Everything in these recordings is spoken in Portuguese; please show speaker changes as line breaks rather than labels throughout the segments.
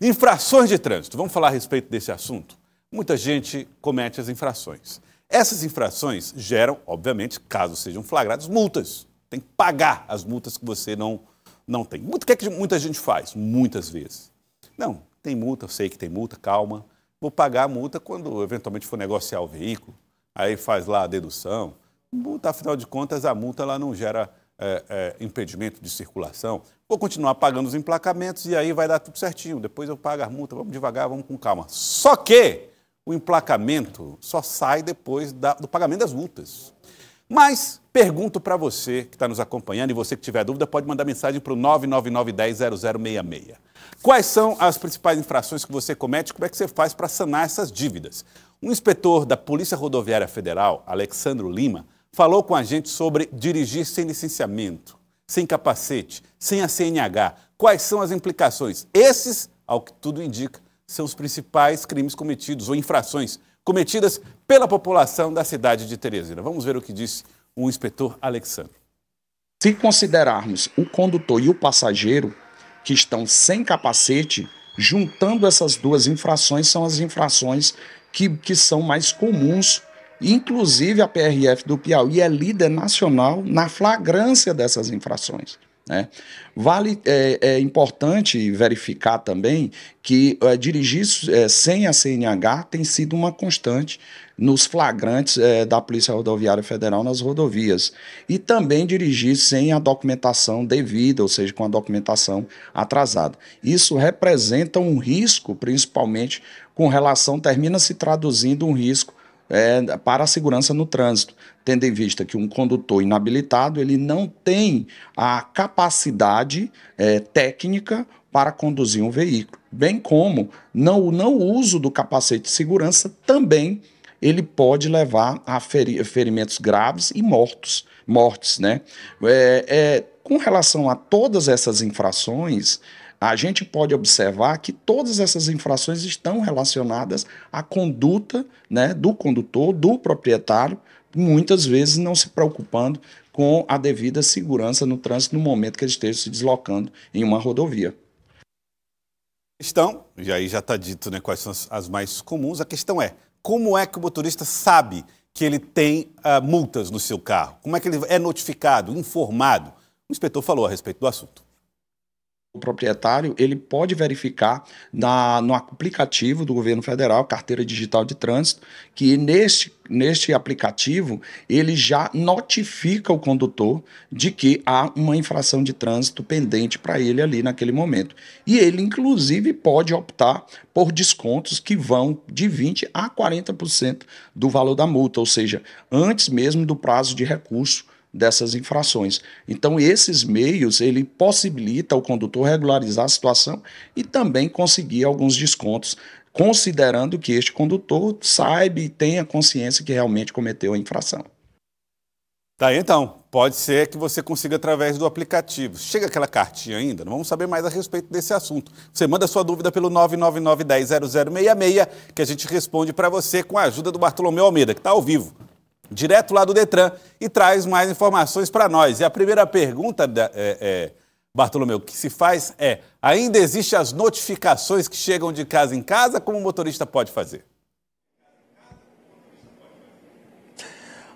Infrações de trânsito. Vamos falar a respeito desse assunto? Muita gente comete as infrações. Essas infrações geram, obviamente, caso sejam flagrados, multas. Tem que pagar as multas que você não, não tem. O que é que muita gente faz? Muitas vezes. Não, tem multa, eu sei que tem multa, calma. Vou pagar a multa quando eventualmente for negociar o veículo. Aí faz lá a dedução. Multa, afinal de contas, a multa ela não gera é, é, impedimento de circulação, vou continuar pagando os emplacamentos e aí vai dar tudo certinho. Depois eu pago as multas, vamos devagar, vamos com calma. Só que o emplacamento só sai depois da, do pagamento das multas. Mas pergunto para você que está nos acompanhando e você que tiver dúvida pode mandar mensagem para o 999100066. Quais são as principais infrações que você comete? Como é que você faz para sanar essas dívidas? Um inspetor da Polícia Rodoviária Federal, Alexandro Lima, falou com a gente sobre dirigir sem licenciamento, sem capacete, sem a CNH. Quais são as implicações? Esses, ao que tudo indica, são os principais crimes cometidos ou infrações cometidas pela
população da cidade de Teresina. Vamos ver o que disse o inspetor Alexandre. Se considerarmos o condutor e o passageiro que estão sem capacete, juntando essas duas infrações, são as infrações que, que são mais comuns Inclusive, a PRF do Piauí é líder nacional na flagrância dessas infrações. Né? Vale, é, é, importante verificar também que é, dirigir é, sem a CNH tem sido uma constante nos flagrantes é, da Polícia Rodoviária Federal nas rodovias. E também dirigir sem a documentação devida, ou seja, com a documentação atrasada. Isso representa um risco, principalmente com relação, termina se traduzindo um risco é, para a segurança no trânsito, tendo em vista que um condutor inabilitado ele não tem a capacidade é, técnica para conduzir um veículo, bem como não, não uso do capacete de segurança também ele pode levar a feri ferimentos graves e mortos, mortes, né? É, é, com relação a todas essas infrações, a gente pode observar que todas essas infrações estão relacionadas à conduta né, do condutor, do proprietário, muitas vezes não se preocupando com a devida segurança no trânsito no momento que ele esteja se deslocando em uma rodovia.
Então, e aí já está dito né, quais são as mais comuns, a questão é como é que o motorista sabe que ele tem uh, multas no seu carro? Como é que ele é notificado, informado?
O inspetor falou a respeito do assunto o proprietário ele pode verificar na, no aplicativo do governo federal, carteira digital de trânsito, que neste, neste aplicativo ele já notifica o condutor de que há uma infração de trânsito pendente para ele ali naquele momento. E ele, inclusive, pode optar por descontos que vão de 20% a 40% do valor da multa, ou seja, antes mesmo do prazo de recurso dessas infrações. Então, esses meios, ele possibilita ao condutor regularizar a situação e também conseguir alguns descontos, considerando que este condutor saiba e tenha consciência que realmente cometeu a infração.
Tá, então, pode ser que você consiga através do aplicativo. Chega aquela cartinha ainda, não vamos saber mais a respeito desse assunto. Você manda sua dúvida pelo 999 que a gente responde para você com a ajuda do Bartolomeu Almeida, que está ao vivo direto lá do Detran, e traz mais informações para nós. E a primeira pergunta, da, é, é, Bartolomeu, que se faz é: ainda existem as notificações que chegam de casa em casa? Como o motorista pode fazer?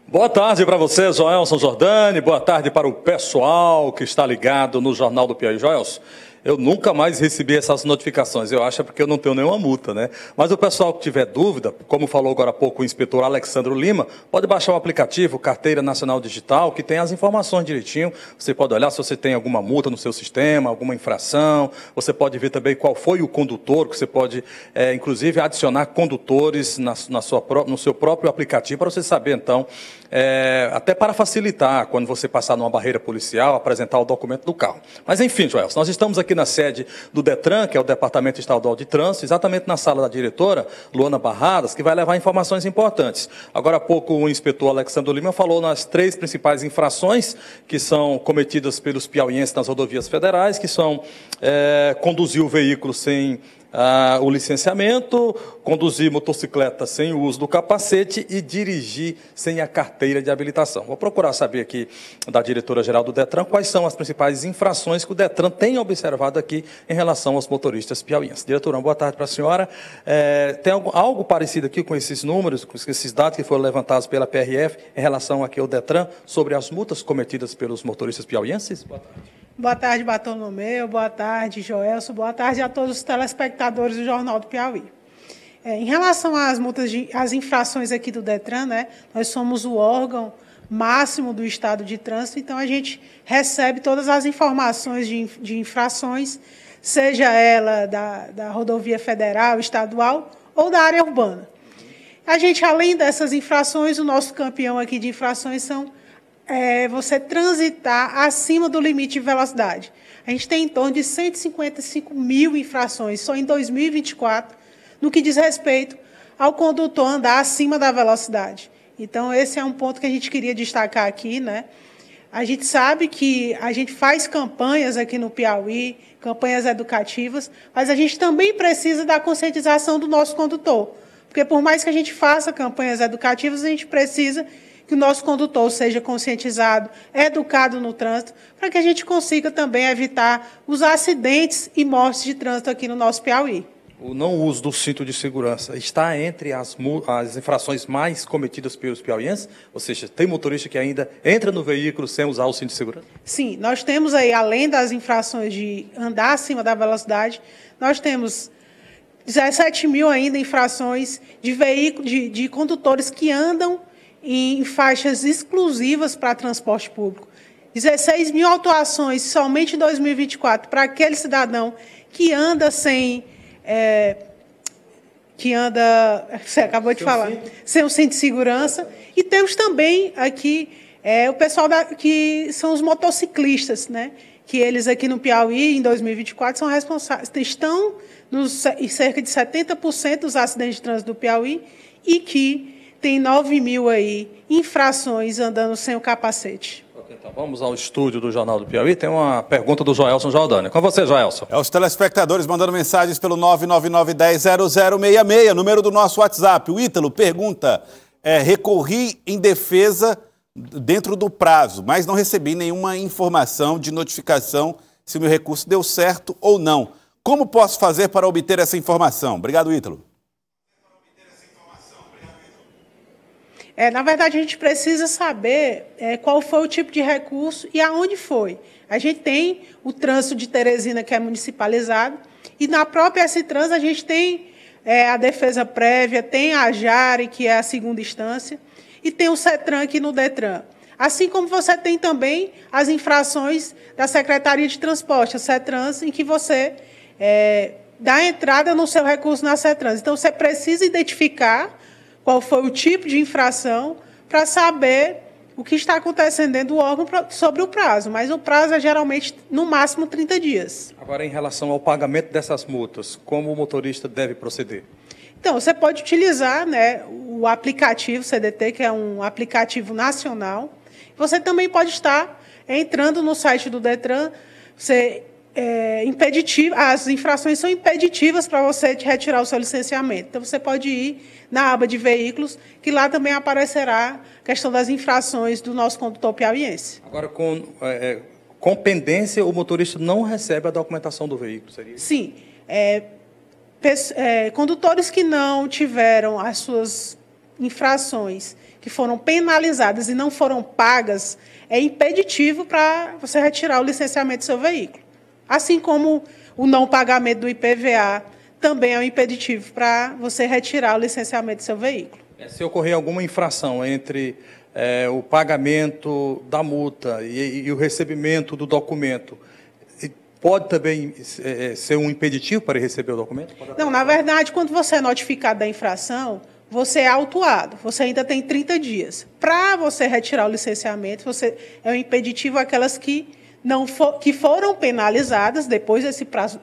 Boa tarde para você, Joelson Jordani. Boa tarde para o pessoal que está ligado no Jornal do Piauí. Joelson, eu nunca mais recebi essas notificações. Eu acho é porque eu não tenho nenhuma multa, né? Mas o pessoal que tiver dúvida, como falou agora há pouco o inspetor Alexandro Lima, pode baixar o aplicativo Carteira Nacional Digital, que tem as informações direitinho. Você pode olhar se você tem alguma multa no seu sistema, alguma infração. Você pode ver também qual foi o condutor, que você pode, é, inclusive, adicionar condutores na, na sua, no seu próprio aplicativo para você saber, então, é, até para facilitar quando você passar numa barreira policial, apresentar o documento do carro. Mas, enfim, Joel, nós estamos aqui na sede do DETRAN, que é o Departamento Estadual de Trânsito, exatamente na sala da diretora, Luana Barradas, que vai levar informações importantes. Agora há pouco o inspetor Alexandre Lima falou nas três principais infrações que são cometidas pelos piauienses nas rodovias federais, que são é, conduzir o veículo sem ah, o licenciamento, conduzir motocicleta sem o uso do capacete e dirigir sem a carteira de habilitação. Vou procurar saber aqui da diretora-geral do DETRAN quais são as principais infrações que o DETRAN tem observado aqui em relação aos motoristas piauienses. Diretora, boa tarde para a senhora. É, tem algo, algo, parecido aqui com esses números, com esses dados que foram levantados pela PRF em relação aqui ao DETRAN sobre as multas cometidas pelos motoristas piauienses?
Boa tarde. Boa tarde, Bartolomeu. Boa tarde, Joelso. Boa tarde a todos os telespectadores do Jornal do Piauí. É, em relação às multas, de, às infrações aqui do Detran, né, nós somos o órgão máximo do estado de trânsito, então a gente recebe todas as informações de, de infrações, seja ela da, da rodovia federal, estadual ou da área urbana. A gente, além dessas infrações, o nosso campeão aqui de infrações são é, você transitar acima do limite de velocidade. A gente tem em torno de 155 mil infrações só em 2024, no que diz respeito ao condutor andar acima da velocidade. Então, esse é um ponto que a gente queria destacar aqui, né? A gente sabe que a gente faz campanhas aqui no Piauí, campanhas educativas, mas a gente também precisa da conscientização do nosso condutor. Porque por mais que a gente faça campanhas educativas, a gente precisa que o nosso condutor seja conscientizado, educado no trânsito, para que a gente consiga também evitar os acidentes e mortes de trânsito aqui no nosso Piauí.
O não uso do cinto de segurança está entre as, as, infrações mais cometidas pelos piauienses? Ou seja, tem motorista que ainda entra no veículo sem usar o cinto de segurança?
Sim, nós temos aí, além das infrações de andar acima da velocidade, nós temos 17 mil ainda infrações de, veículo, de, de condutores que andam em faixas exclusivas para transporte público. 16 mil autuações somente em 2024 para aquele cidadão que anda sem. É, que anda. Você acabou de sem falar. Cinto. Sem o centro de segurança. E temos também aqui é, o pessoal da, que são os motociclistas, né? que eles aqui no Piauí, em 2024, são responsáveis, estão nos, em cerca de 70% dos acidentes de trânsito do Piauí e que tem 9 mil aí infrações andando sem o capacete.
Então, vamos ao estúdio do Jornal do
Piauí. Tem uma pergunta do Joelson Jordânia. Com você, Joelson. É os telespectadores mandando mensagens pelo 999100066, número do nosso WhatsApp. O Ítalo pergunta, é, recorri em defesa dentro do prazo, mas não recebi nenhuma informação de notificação se o meu recurso deu certo ou não. Como posso fazer para obter essa informação? Obrigado, Ítalo.
É, na verdade, a gente precisa saber é, qual foi o tipo de recurso e aonde foi. A gente tem o trânsito de Teresina, que é municipalizado, e na própria S-Trans a gente tem é, a defesa prévia, tem a JARE, que é a segunda instância, e tem o CETRAN aqui no DETRAN. Assim como você tem também as infrações da Secretaria de Transporte, a CETRANS, em que você é, dá entrada no seu recurso na CETRANS. Então, você precisa identificar qual foi o tipo de infração, para saber o que está acontecendo dentro do órgão sobre o prazo, mas o prazo é geralmente no máximo 30 dias.
Agora, em relação ao pagamento dessas multas, como o motorista deve proceder?
Então, você pode utilizar né, o aplicativo CDT, que é um aplicativo nacional. Você também pode estar entrando no site do Detran, você é, as infrações são impeditivas para você de retirar o seu licenciamento. Então, você pode ir na aba de veículos, que lá também aparecerá a questão das infrações do nosso condutor piauiense.
Agora, com, é, é com pendência, o motorista não recebe a documentação do veículo, seria?
Sim. É, é, condutores que não tiveram as suas infrações que foram penalizadas e não foram pagas, é impeditivo para você retirar o licenciamento do seu veículo. Assim como o não pagamento do IPVA também é um impeditivo para você retirar o licenciamento do seu veículo.
É, se ocorrer alguma infração entre é, o pagamento da multa e, e, o recebimento do documento, pode também é, ser um impeditivo para receber o documento?
Não, na verdade, quando você é notificado da infração, você é autuado, você ainda tem 30 dias. Para você retirar o licenciamento, você é um impeditivo aquelas que não for, que foram penalizadas depois desse prazo,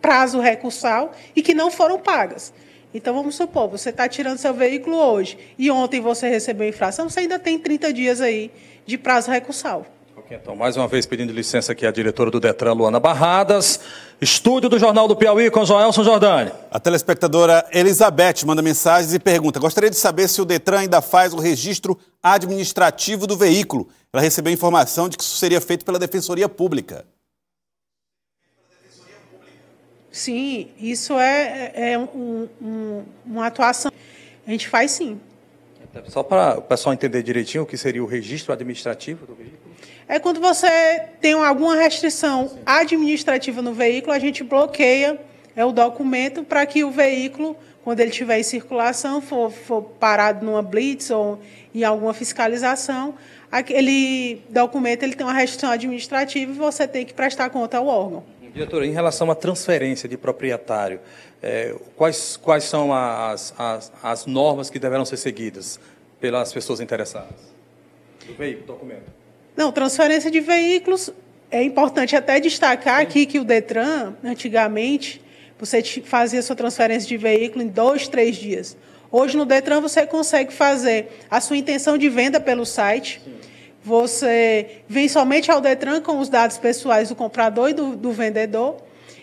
prazo recursal e que não foram pagas. Então, vamos supor, você está tirando seu veículo hoje e ontem você recebeu infração, você ainda tem 30 dias aí de prazo recursal.
Ok. então, mais uma vez pedindo licença aqui a diretora do Detran, Luana Barradas. Estúdio do Jornal do Piauí com Joelson Jordani.
A telespectadora Elizabeth manda mensagens e pergunta: Gostaria de saber se o Detran ainda faz o registro administrativo do veículo ela recebeu informação de que isso seria feito pela Defensoria Pública.
Sim, isso é, é, é um, um, uma atuação. A gente faz sim.
Só para o pessoal entender direitinho o que seria o registro administrativo do veículo?
É quando você tem alguma restrição Sim. administrativa no veículo, a gente bloqueia é o documento para que o veículo, quando ele estiver em circulação, for, for parado numa blitz ou em alguma fiscalização, aquele documento ele tem uma restrição administrativa e você tem que prestar conta ao órgão.
Diretora, em relação à transferência de proprietário, é, quais, quais são as, as, as, normas que deverão ser seguidas pelas pessoas interessadas? Do veículo, documento.
Não, transferência de veículos, é importante até destacar Sim. aqui que o DETRAN, antigamente, você fazia sua transferência de veículo em dois, três dias. Hoje no Detran você consegue fazer a sua intenção de venda pelo site. Você vem somente ao Detran com os dados pessoais do comprador e do, do vendedor.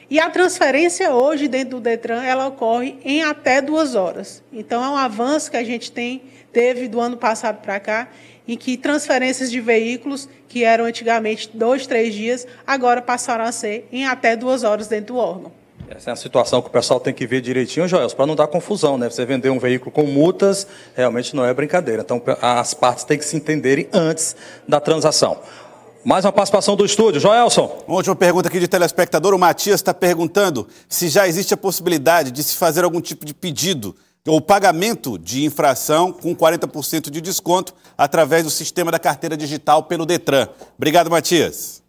E a transferência hoje dentro do Detran ela ocorre em até duas horas. Então é um avanço que a gente tem teve do ano passado para cá, em que transferências de veículos que eram antigamente dois, três dias, agora passaram a ser em até duas horas dentro do órgão.
Essa é a situação que o pessoal tem que ver direitinho, Joel, para não dar confusão, né? Você vender um veículo com multas realmente não é brincadeira. Então as partes têm que se entenderem antes da transação. Mais uma participação do estúdio,
Joelson. Uma última pergunta aqui de telespectador. O Matias está perguntando se já existe a possibilidade de se fazer algum tipo de pedido ou pagamento de infração com 40% de desconto através do sistema da carteira digital pelo Detran. Obrigado, Matias.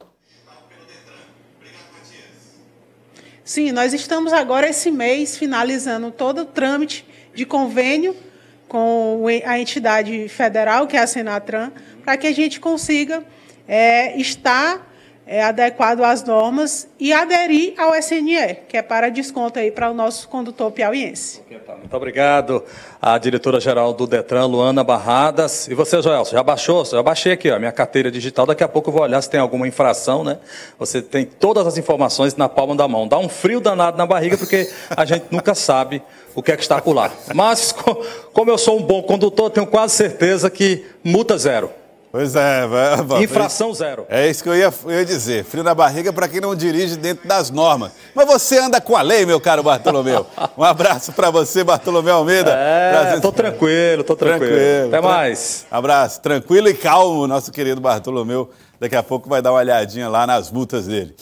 Sim, nós estamos agora esse mês finalizando todo o trâmite de convênio com a entidade federal, que é a Senatran, para que a gente consiga é, estar é, adequado às normas e aderir ao SNE, que é para desconto aí para o nosso condutor piauiense.
Tá. Muito obrigado à diretora-geral do DETRAN, Luana Barradas. E você, Joel, já baixou? Já baixei aqui a minha carteira digital, daqui a pouco eu vou olhar se tem alguma infração, né? Você tem todas as informações na palma da mão. Dá um frio danado na barriga, porque a gente nunca sabe o que é que está por lá. Mas, como eu sou um bom condutor, tenho quase certeza
que multa zero. Pois é, vai, é, é, é, infração zero. É isso que eu ia, eu ia dizer. Frio na barriga para quem não dirige dentro das normas. Mas você anda com a lei, meu caro Bartolomeu. Um abraço para você, Bartolomeu Almeida. É, tô tranquilo, tô tranquilo. tranquilo. Até mais. Abraço. Tranquilo e calmo, nosso querido Bartolomeu. Daqui a pouco vai dar uma olhadinha lá nas multas dele.